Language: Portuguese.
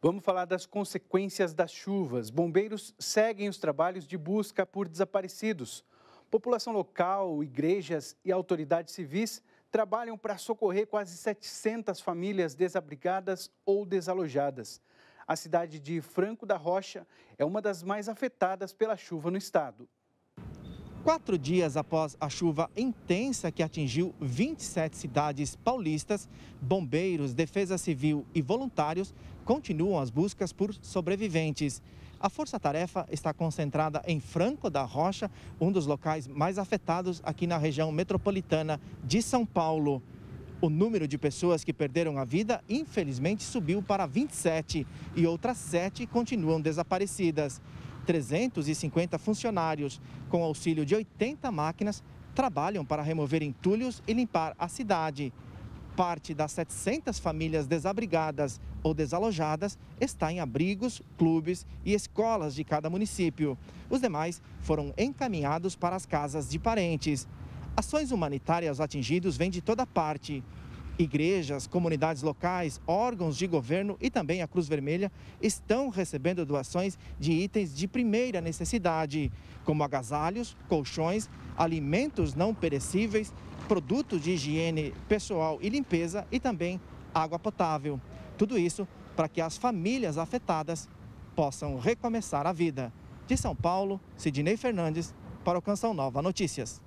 Vamos falar das consequências das chuvas. Bombeiros seguem os trabalhos de busca por desaparecidos. População local, igrejas e autoridades civis trabalham para socorrer quase 700 famílias desabrigadas ou desalojadas. A cidade de Franco da Rocha é uma das mais afetadas pela chuva no estado. Quatro dias após a chuva intensa que atingiu 27 cidades paulistas, bombeiros, defesa civil e voluntários continuam as buscas por sobreviventes. A força-tarefa está concentrada em Franco da Rocha, um dos locais mais afetados aqui na região metropolitana de São Paulo. O número de pessoas que perderam a vida, infelizmente, subiu para 27 e outras sete continuam desaparecidas. 350 funcionários, com auxílio de 80 máquinas, trabalham para remover entulhos e limpar a cidade. Parte das 700 famílias desabrigadas ou desalojadas está em abrigos, clubes e escolas de cada município. Os demais foram encaminhados para as casas de parentes. Ações humanitárias atingidos vêm de toda parte. Igrejas, comunidades locais, órgãos de governo e também a Cruz Vermelha estão recebendo doações de itens de primeira necessidade, como agasalhos, colchões, alimentos não perecíveis, produtos de higiene pessoal e limpeza e também água potável. Tudo isso para que as famílias afetadas possam recomeçar a vida. De São Paulo, Sidney Fernandes, para o Canção Nova Notícias.